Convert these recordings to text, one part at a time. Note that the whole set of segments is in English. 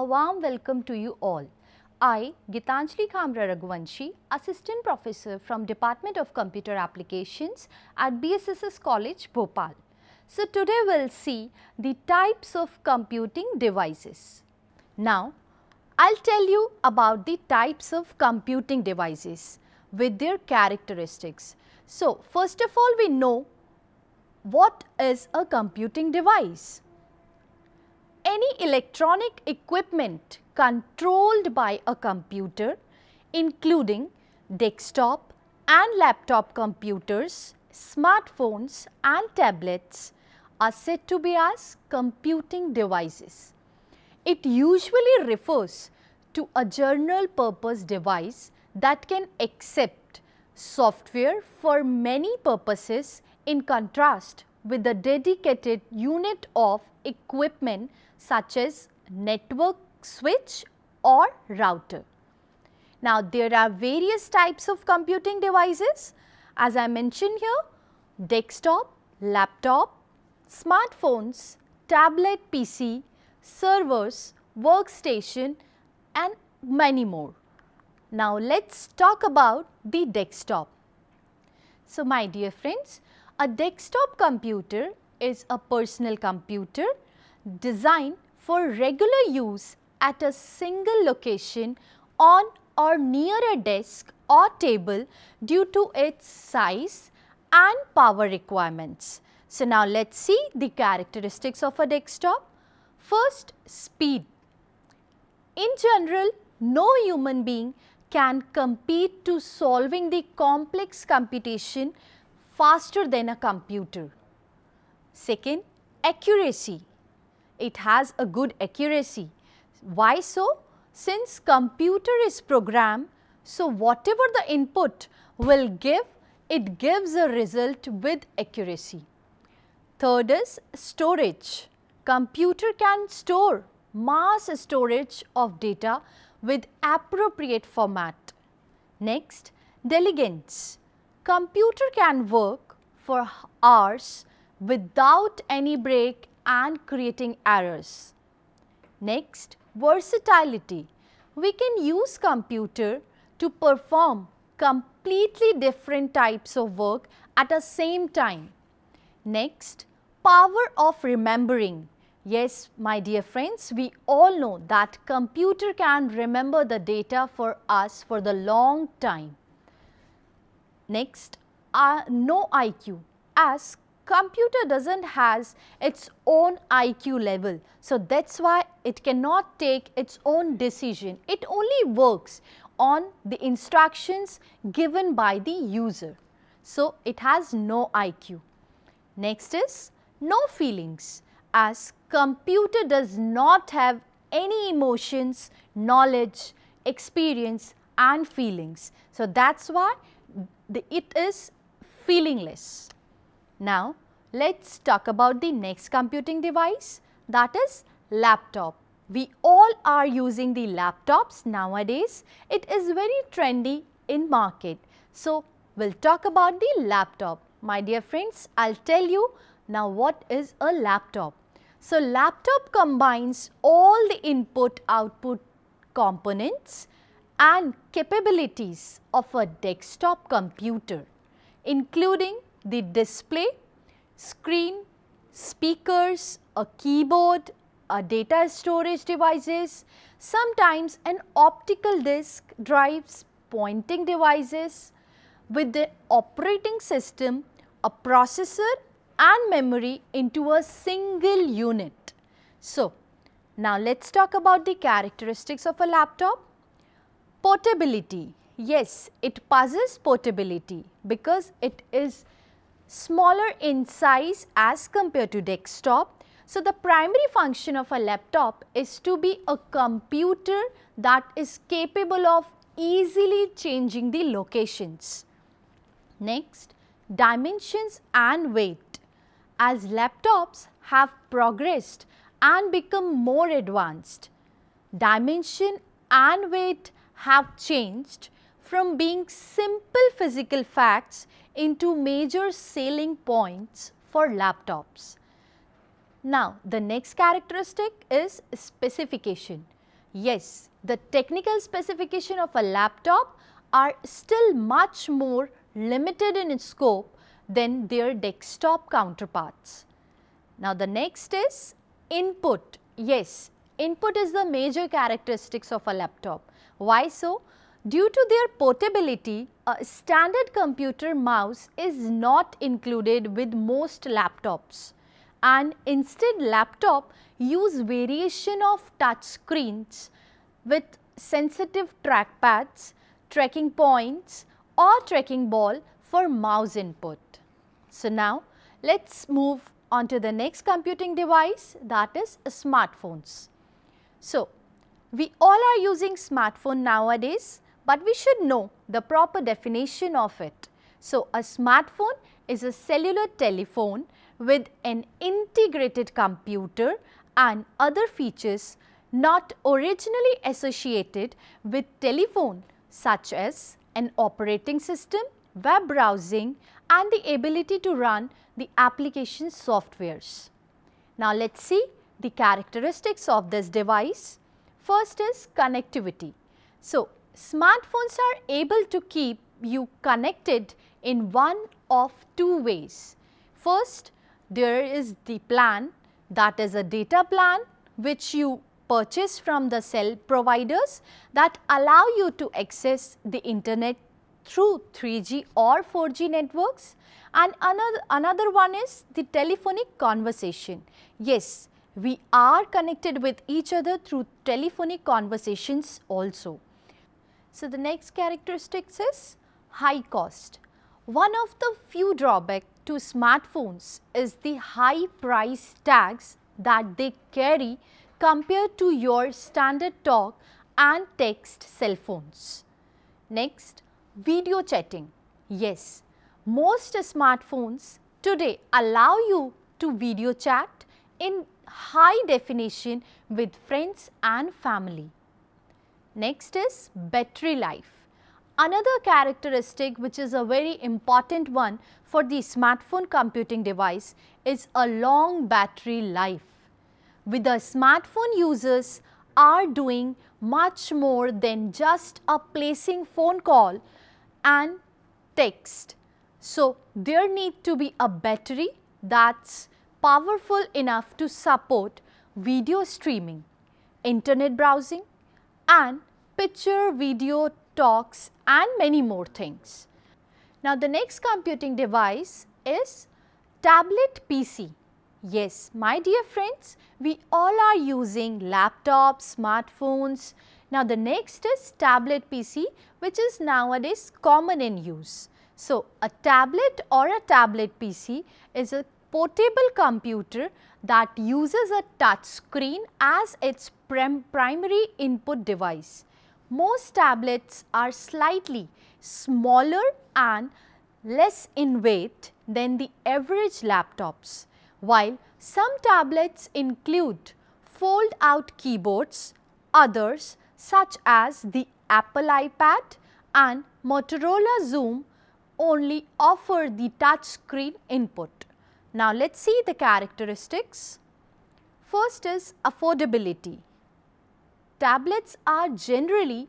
a warm welcome to you all. I, Gitanjali Kamra Raghuvanshi, Assistant Professor from Department of Computer Applications at BSSS College, Bhopal. So today we'll see the types of computing devices. Now, I'll tell you about the types of computing devices with their characteristics. So first of all, we know what is a computing device any electronic equipment controlled by a computer including desktop and laptop computers, smartphones and tablets are said to be as computing devices. It usually refers to a general purpose device that can accept software for many purposes in contrast with the dedicated unit of equipment such as network switch or router. Now, there are various types of computing devices as I mentioned here desktop, laptop, smartphones, tablet PC, servers, workstation and many more. Now, let us talk about the desktop. So, my dear friends, a desktop computer is a personal computer designed for regular use at a single location on or near a desk or table due to its size and power requirements. So, now let us see the characteristics of a desktop. First, speed. In general, no human being can compete to solving the complex computation faster than a computer. Second, accuracy it has a good accuracy. Why so? Since computer is programmed, so whatever the input will give, it gives a result with accuracy. Third is storage. Computer can store mass storage of data with appropriate format. Next, diligence. Computer can work for hours without any break and creating errors. Next, versatility. We can use computer to perform completely different types of work at the same time. Next, power of remembering. Yes, my dear friends, we all know that computer can remember the data for us for the long time. Next, uh, no IQ as computer doesn't has its own IQ level. So that's why it cannot take its own decision. It only works on the instructions given by the user. So it has no IQ. Next is no feelings as computer does not have any emotions, knowledge, experience and feelings. So that's why the, it is feelingless. Now, let's talk about the next computing device that is laptop. We all are using the laptops nowadays. It is very trendy in market. So, we'll talk about the laptop. My dear friends, I'll tell you now what is a laptop. So, laptop combines all the input output components and capabilities of a desktop computer including the display, screen, speakers, a keyboard, a data storage devices, sometimes an optical disk drives, pointing devices with the operating system, a processor and memory into a single unit. So, now let us talk about the characteristics of a laptop. Portability, yes it possesses portability because it is smaller in size as compared to desktop. So, the primary function of a laptop is to be a computer that is capable of easily changing the locations. Next, dimensions and weight. As laptops have progressed and become more advanced, dimension and weight have changed from being simple physical facts into major selling points for laptops. Now, the next characteristic is specification. Yes, the technical specification of a laptop are still much more limited in its scope than their desktop counterparts. Now, the next is input. Yes, input is the major characteristics of a laptop. Why so? Due to their portability, a standard computer mouse is not included with most laptops and instead laptop use variation of touch screens with sensitive trackpads, tracking points or tracking ball for mouse input. So now let's move on to the next computing device that is smartphones. So we all are using smartphone nowadays but we should know the proper definition of it. So, a smartphone is a cellular telephone with an integrated computer and other features not originally associated with telephone such as an operating system, web browsing and the ability to run the application softwares. Now, let us see the characteristics of this device. First is connectivity. So, smartphones are able to keep you connected in one of two ways. First, there is the plan that is a data plan which you purchase from the cell providers that allow you to access the internet through 3G or 4G networks and another, another one is the telephonic conversation. Yes, we are connected with each other through telephonic conversations also. So, the next characteristics is high cost. One of the few drawbacks to smartphones is the high price tags that they carry compared to your standard talk and text cell phones. Next, video chatting. Yes, most smartphones today allow you to video chat in high definition with friends and family. Next is battery life. Another characteristic which is a very important one for the smartphone computing device is a long battery life. With the smartphone users are doing much more than just a placing phone call and text. So, there need to be a battery that's powerful enough to support video streaming, internet browsing, and picture, video, talks and many more things. Now the next computing device is tablet PC. Yes, my dear friends, we all are using laptops, smartphones. Now the next is tablet PC which is nowadays common in use. So a tablet or a tablet PC is a portable computer that uses a touch screen as its prim primary input device. Most tablets are slightly smaller and less in weight than the average laptops, while some tablets include fold-out keyboards, others such as the Apple iPad and Motorola Zoom only offer the touch screen input. Now, let us see the characteristics. First is affordability tablets are generally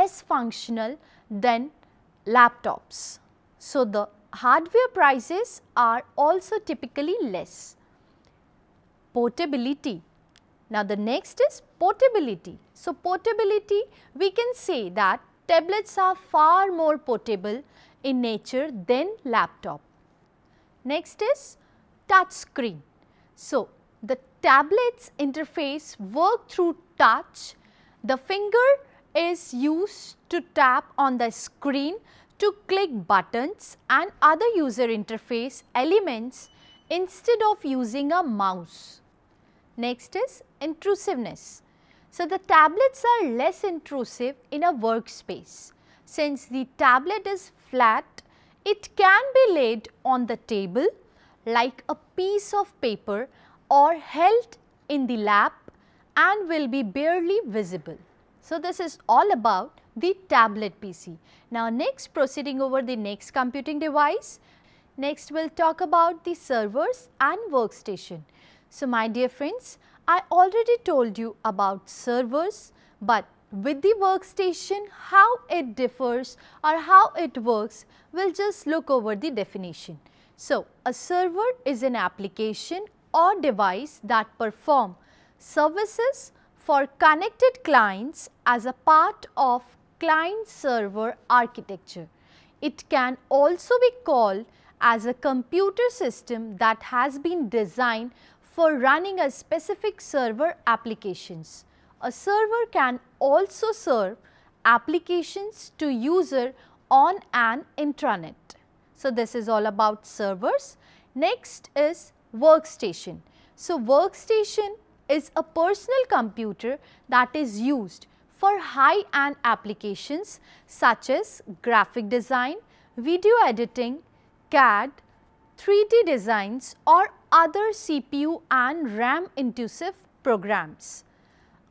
less functional than laptops. So, the hardware prices are also typically less. Portability. Now, the next is portability. So, portability we can say that tablets are far more portable in nature than laptop. Next is touch screen. So, the tablets interface work through touch, the finger is used to tap on the screen to click buttons and other user interface elements instead of using a mouse. Next is intrusiveness. So, the tablets are less intrusive in a workspace. Since the tablet is flat, it can be laid on the table like a piece of paper or held in the lap and will be barely visible. So, this is all about the tablet PC. Now, next proceeding over the next computing device, next we will talk about the servers and workstation. So, my dear friends, I already told you about servers, but with the workstation how it differs or how it works we will just look over the definition. So, a server is an application or device that perform services for connected clients as a part of client server architecture. It can also be called as a computer system that has been designed for running a specific server applications. A server can also serve applications to user on an intranet. So, this is all about servers. Next is workstation. So, workstation is a personal computer that is used for high-end applications such as graphic design, video editing, CAD, 3D designs or other CPU and RAM intensive programs.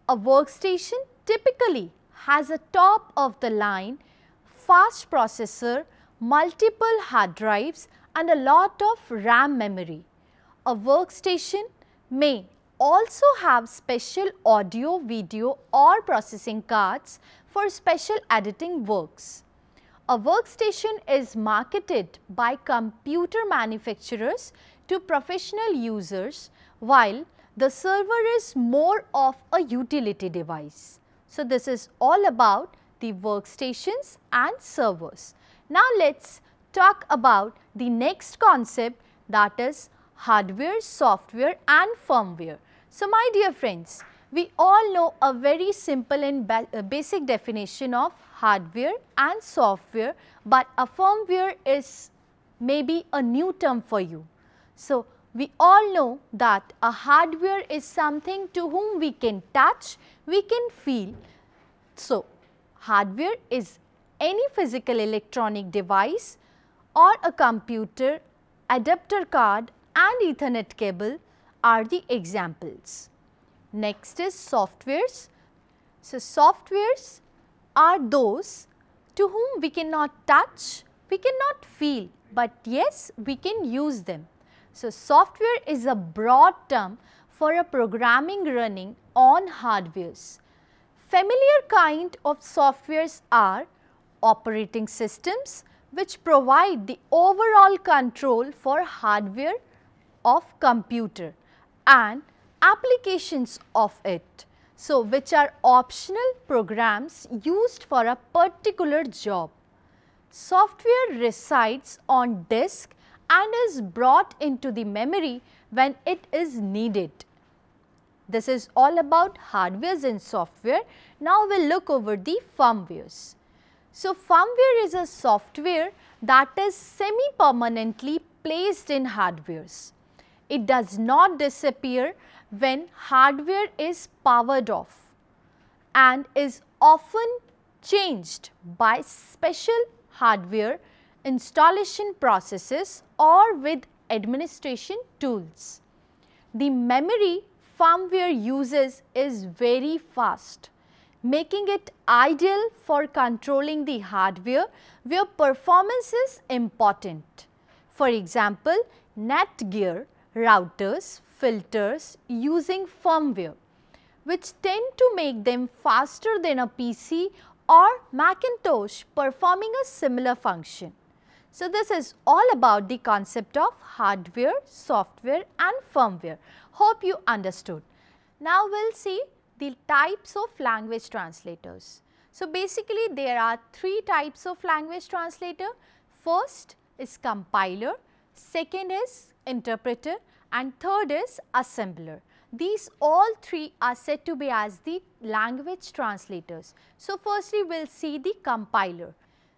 A workstation typically has a top of the line fast processor, multiple hard drives and a lot of RAM memory. A workstation may also have special audio, video or processing cards for special editing works. A workstation is marketed by computer manufacturers to professional users while the server is more of a utility device. So, this is all about the workstations and servers. Now, let us talk about the next concept that is hardware, software and firmware. So my dear friends, we all know a very simple and ba uh, basic definition of hardware and software, but a firmware is maybe a new term for you. So we all know that a hardware is something to whom we can touch, we can feel. So hardware is any physical electronic device or a computer, adapter card and ethernet cable are the examples. Next is softwares. So, softwares are those to whom we cannot touch, we cannot feel, but yes, we can use them. So, software is a broad term for a programming running on hardwares. Familiar kind of softwares are operating systems which provide the overall control for hardware of computer and applications of it. So, which are optional programs used for a particular job. Software resides on disk and is brought into the memory when it is needed. This is all about hardwares and software. Now, we will look over the firmwares. So, firmware is a software that is semi-permanently placed in hardwares. It does not disappear when hardware is powered off and is often changed by special hardware installation processes or with administration tools. The memory firmware uses is very fast making it ideal for controlling the hardware where performance is important. For example, Netgear routers, filters using firmware which tend to make them faster than a PC or Macintosh performing a similar function. So, this is all about the concept of hardware, software and firmware. Hope you understood. Now, we will see the types of language translators. So, basically there are three types of language translator. First is compiler second is interpreter and third is assembler. These all three are said to be as the language translators. So, firstly we will see the compiler.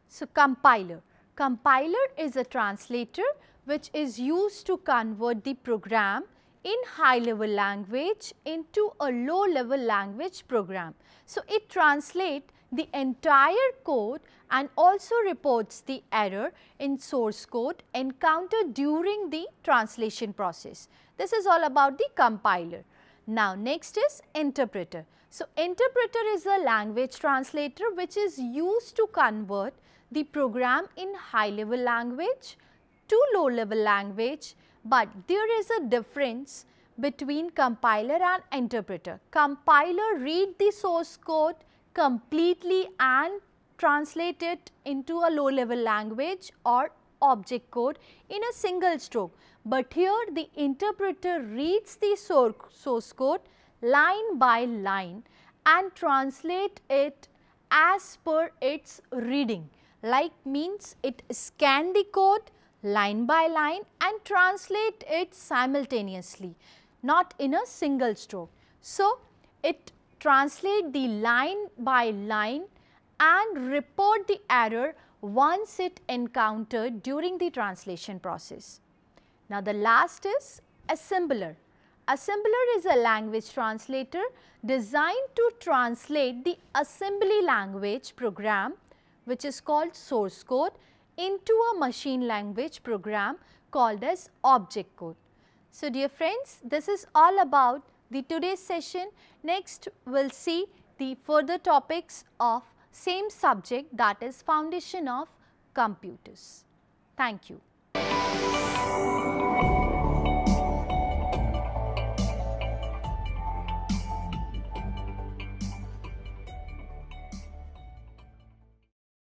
So, compiler. Compiler is a translator which is used to convert the program in high level language into a low level language program. So, it translates the entire code and also reports the error in source code encountered during the translation process. This is all about the compiler. Now next is interpreter. So interpreter is a language translator which is used to convert the program in high level language to low level language but there is a difference between compiler and interpreter. Compiler read the source code completely and translate it into a low level language or object code in a single stroke. But here the interpreter reads the source code line by line and translate it as per its reading. Like means it scan the code line by line and translate it simultaneously, not in a single stroke. So, it translate the line by line and report the error once it encountered during the translation process. Now, the last is assembler. Assembler is a language translator designed to translate the assembly language program which is called source code into a machine language program called as object code. So, dear friends, this is all about the today's session. Next, we will see the further topics of same subject that is foundation of computers. Thank you.